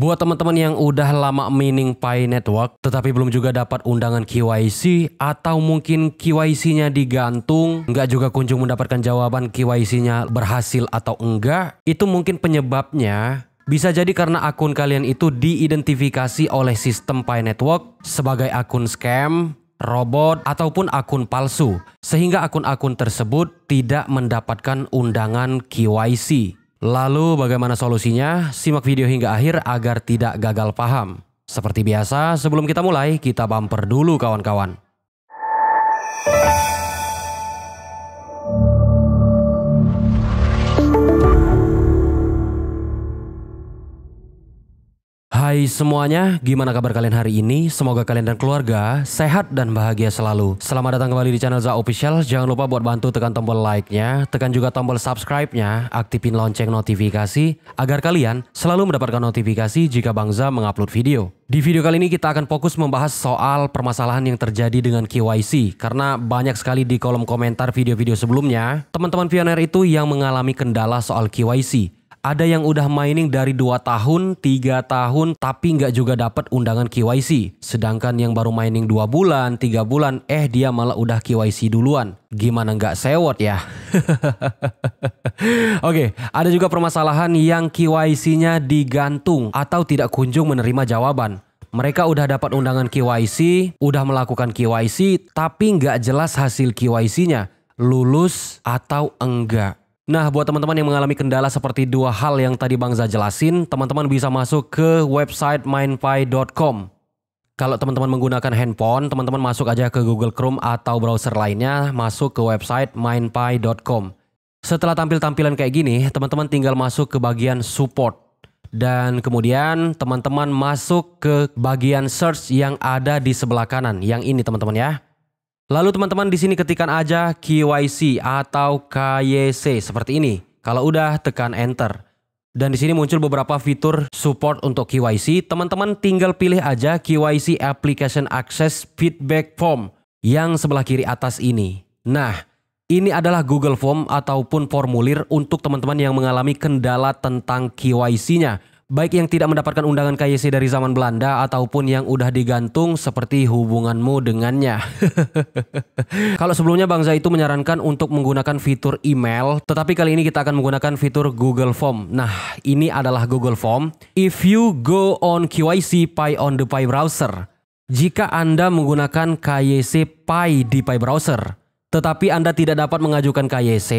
Buat teman-teman yang udah lama mining Pi Network tetapi belum juga dapat undangan KYC atau mungkin KYC-nya digantung, nggak juga kunjung mendapatkan jawaban KYC-nya berhasil atau enggak, itu mungkin penyebabnya bisa jadi karena akun kalian itu diidentifikasi oleh sistem Pi Network sebagai akun scam, robot, ataupun akun palsu, sehingga akun-akun tersebut tidak mendapatkan undangan KYC. Lalu bagaimana solusinya? Simak video hingga akhir agar tidak gagal paham. Seperti biasa, sebelum kita mulai, kita bumper dulu kawan-kawan. Hai semuanya, gimana kabar kalian hari ini? Semoga kalian dan keluarga sehat dan bahagia selalu. Selamat datang kembali di channel Za Official. Jangan lupa buat bantu tekan tombol like-nya, tekan juga tombol subscribe-nya, aktifin lonceng notifikasi agar kalian selalu mendapatkan notifikasi jika Bang Za mengupload video. Di video kali ini kita akan fokus membahas soal permasalahan yang terjadi dengan KYC karena banyak sekali di kolom komentar video-video sebelumnya teman-teman pioner itu yang mengalami kendala soal KYC ada yang udah mining dari 2 tahun, 3 tahun, tapi nggak juga dapat undangan KYC. Sedangkan yang baru mining 2 bulan, 3 bulan, eh dia malah udah KYC duluan. Gimana nggak sewot ya? Oke, okay, ada juga permasalahan yang KYC-nya digantung atau tidak kunjung menerima jawaban. Mereka udah dapat undangan KYC, udah melakukan KYC, tapi nggak jelas hasil KYC-nya, lulus atau enggak. Nah, buat teman-teman yang mengalami kendala seperti dua hal yang tadi Bang Za jelasin, teman-teman bisa masuk ke website mindpy.com. Kalau teman-teman menggunakan handphone, teman-teman masuk aja ke Google Chrome atau browser lainnya, masuk ke website mindpy.com. Setelah tampil-tampilan kayak gini, teman-teman tinggal masuk ke bagian support. Dan kemudian teman-teman masuk ke bagian search yang ada di sebelah kanan, yang ini teman-teman ya. Lalu teman-teman di sini ketikkan aja KYC atau KYC seperti ini. Kalau udah tekan enter. Dan di sini muncul beberapa fitur support untuk KYC. Teman-teman tinggal pilih aja KYC Application Access Feedback Form yang sebelah kiri atas ini. Nah, ini adalah Google Form ataupun formulir untuk teman-teman yang mengalami kendala tentang KYC-nya. Baik yang tidak mendapatkan undangan KYC dari zaman Belanda ataupun yang udah digantung seperti hubunganmu dengannya. Kalau sebelumnya Bang Zai itu menyarankan untuk menggunakan fitur email, tetapi kali ini kita akan menggunakan fitur Google Form. Nah, ini adalah Google Form. If you go on KYC Pi on the Pi browser, jika Anda menggunakan KYC Pi di Pi browser, tetapi Anda tidak dapat mengajukan KYC,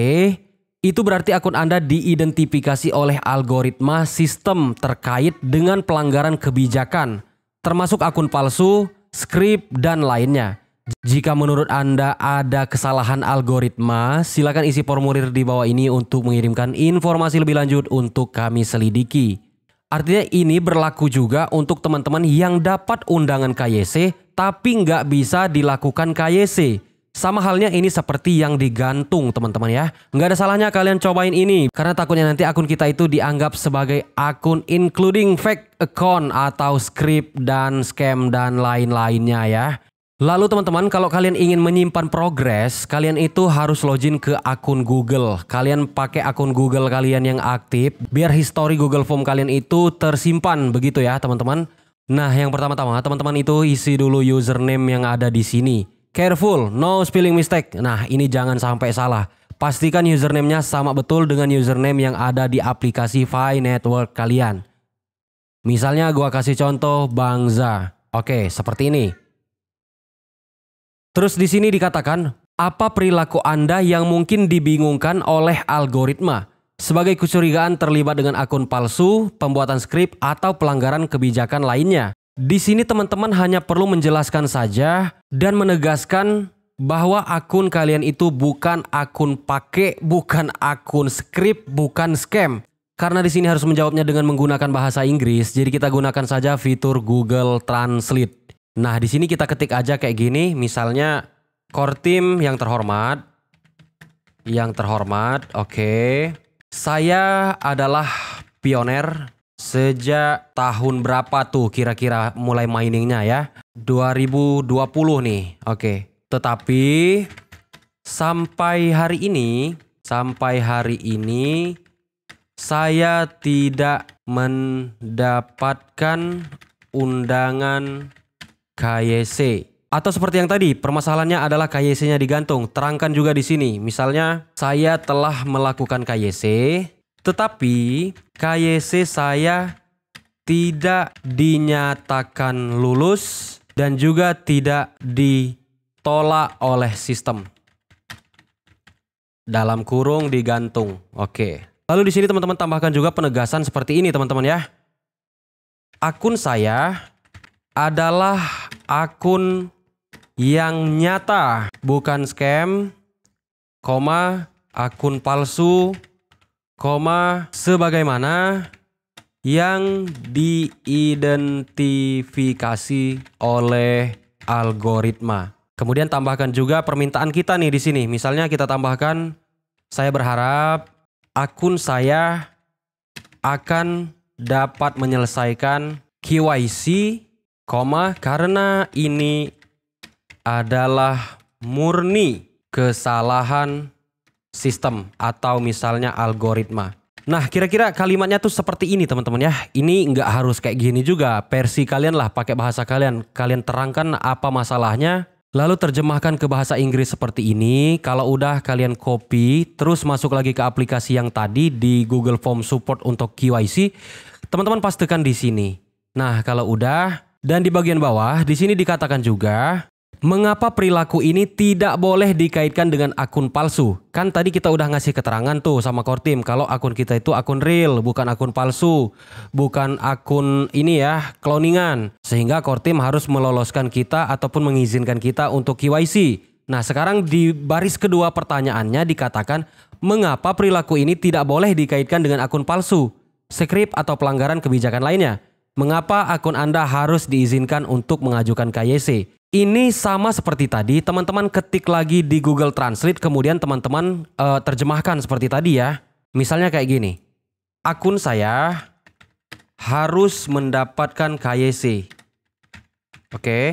itu berarti akun Anda diidentifikasi oleh algoritma sistem terkait dengan pelanggaran kebijakan, termasuk akun palsu, skrip, dan lainnya. Jika menurut Anda ada kesalahan algoritma, silakan isi formulir di bawah ini untuk mengirimkan informasi lebih lanjut untuk kami selidiki. Artinya ini berlaku juga untuk teman-teman yang dapat undangan KYC tapi nggak bisa dilakukan KYC. Sama halnya ini seperti yang digantung teman-teman ya. Nggak ada salahnya kalian cobain ini. Karena takutnya nanti akun kita itu dianggap sebagai akun including fake account atau script dan scam dan lain-lainnya ya. Lalu teman-teman kalau kalian ingin menyimpan progres, kalian itu harus login ke akun Google. Kalian pakai akun Google kalian yang aktif biar history Google Form kalian itu tersimpan begitu ya teman-teman. Nah yang pertama-tama teman-teman itu isi dulu username yang ada di sini. Careful, no spelling mistake. Nah, ini jangan sampai salah. Pastikan username-nya sama betul dengan username yang ada di aplikasi Fi Network kalian. Misalnya gua kasih contoh Bangza. Oke, seperti ini. Terus di sini dikatakan, apa perilaku Anda yang mungkin dibingungkan oleh algoritma? Sebagai kecurigaan terlibat dengan akun palsu, pembuatan skrip, atau pelanggaran kebijakan lainnya. Di sini teman-teman hanya perlu menjelaskan saja dan menegaskan bahwa akun kalian itu bukan akun pake, bukan akun skrip, bukan scam. Karena di sini harus menjawabnya dengan menggunakan bahasa Inggris, jadi kita gunakan saja fitur Google Translate. Nah, di sini kita ketik aja kayak gini, misalnya core team yang terhormat. Yang terhormat, oke. Okay. Saya adalah pioner Sejak tahun berapa tuh kira-kira mulai miningnya ya? 2020 nih. Oke. Okay. Tetapi sampai hari ini, sampai hari ini saya tidak mendapatkan undangan KYC. Atau seperti yang tadi, permasalahannya adalah KYC-nya digantung. Terangkan juga di sini. Misalnya, saya telah melakukan KYC, tetapi KYC saya tidak dinyatakan lulus dan juga tidak ditolak oleh sistem. Dalam kurung digantung. Oke. Lalu di sini teman-teman tambahkan juga penegasan seperti ini teman-teman ya. Akun saya adalah akun yang nyata, bukan scam, koma akun palsu koma sebagaimana yang diidentifikasi oleh algoritma. Kemudian tambahkan juga permintaan kita nih di sini. Misalnya kita tambahkan saya berharap akun saya akan dapat menyelesaikan KYC, koma karena ini adalah murni kesalahan sistem atau misalnya algoritma. Nah, kira-kira kalimatnya tuh seperti ini teman-teman ya. Ini nggak harus kayak gini juga. Versi kalian lah, pakai bahasa kalian. Kalian terangkan apa masalahnya, lalu terjemahkan ke bahasa Inggris seperti ini. Kalau udah kalian copy, terus masuk lagi ke aplikasi yang tadi di Google Form Support untuk KYC. Teman-teman pastikan di sini. Nah, kalau udah, dan di bagian bawah, di sini dikatakan juga Mengapa perilaku ini tidak boleh dikaitkan dengan akun palsu? Kan tadi kita udah ngasih keterangan tuh sama Kortim kalau akun kita itu akun real, bukan akun palsu, bukan akun ini ya, kloningan. Sehingga Kortim harus meloloskan kita ataupun mengizinkan kita untuk KYC. Nah, sekarang di baris kedua pertanyaannya dikatakan, mengapa perilaku ini tidak boleh dikaitkan dengan akun palsu, skrip atau pelanggaran kebijakan lainnya? Mengapa akun Anda harus diizinkan untuk mengajukan KYC? Ini sama seperti tadi, teman-teman ketik lagi di Google Translate, kemudian teman-teman uh, terjemahkan seperti tadi ya. Misalnya kayak gini, akun saya harus mendapatkan KYC. Oke. Okay.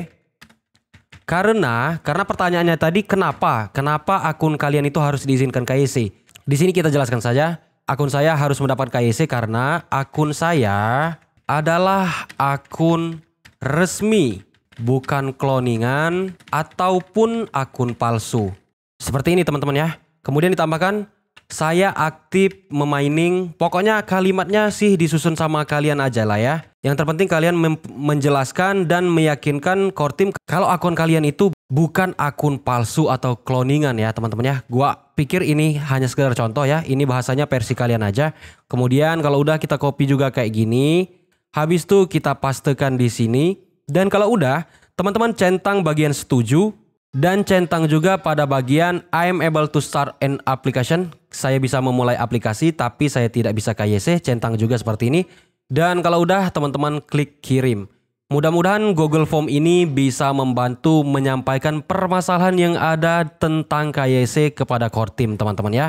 Karena karena pertanyaannya tadi kenapa? Kenapa akun kalian itu harus diizinkan KYC? Di sini kita jelaskan saja. Akun saya harus mendapat KYC karena akun saya adalah akun resmi bukan kloningan ataupun akun palsu. Seperti ini teman-teman ya. Kemudian ditambahkan saya aktif memining. Pokoknya kalimatnya sih disusun sama kalian aja lah ya. Yang terpenting kalian menjelaskan dan meyakinkan core team kalau akun kalian itu bukan akun palsu atau kloningan ya teman-teman ya. Gua pikir ini hanya sekedar contoh ya. Ini bahasanya versi kalian aja. Kemudian kalau udah kita copy juga kayak gini. Habis itu kita pastekan di sini. Dan kalau udah, teman-teman centang bagian setuju dan centang juga pada bagian I'm able to start an application. Saya bisa memulai aplikasi tapi saya tidak bisa KYC, e, centang juga seperti ini. Dan kalau udah teman-teman klik kirim. Mudah-mudahan Google Form ini bisa membantu menyampaikan permasalahan yang ada tentang KYC e kepada core team teman-teman ya.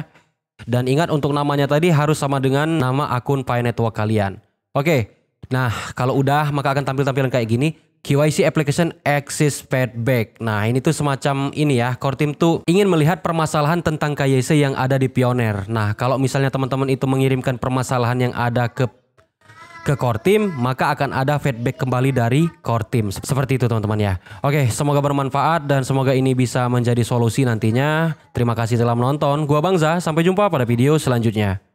Dan ingat untuk namanya tadi harus sama dengan nama akun Pi Network kalian. Oke, nah kalau udah maka akan tampil tampilan kayak gini. KYC Application Access Feedback. Nah, ini tuh semacam ini ya, core team tuh ingin melihat permasalahan tentang KYC yang ada di Pioneer. Nah, kalau misalnya teman-teman itu mengirimkan permasalahan yang ada ke ke core team, maka akan ada feedback kembali dari core team. Seperti itu teman-teman ya. Oke, semoga bermanfaat dan semoga ini bisa menjadi solusi nantinya. Terima kasih telah menonton. Gua Bangza, sampai jumpa pada video selanjutnya.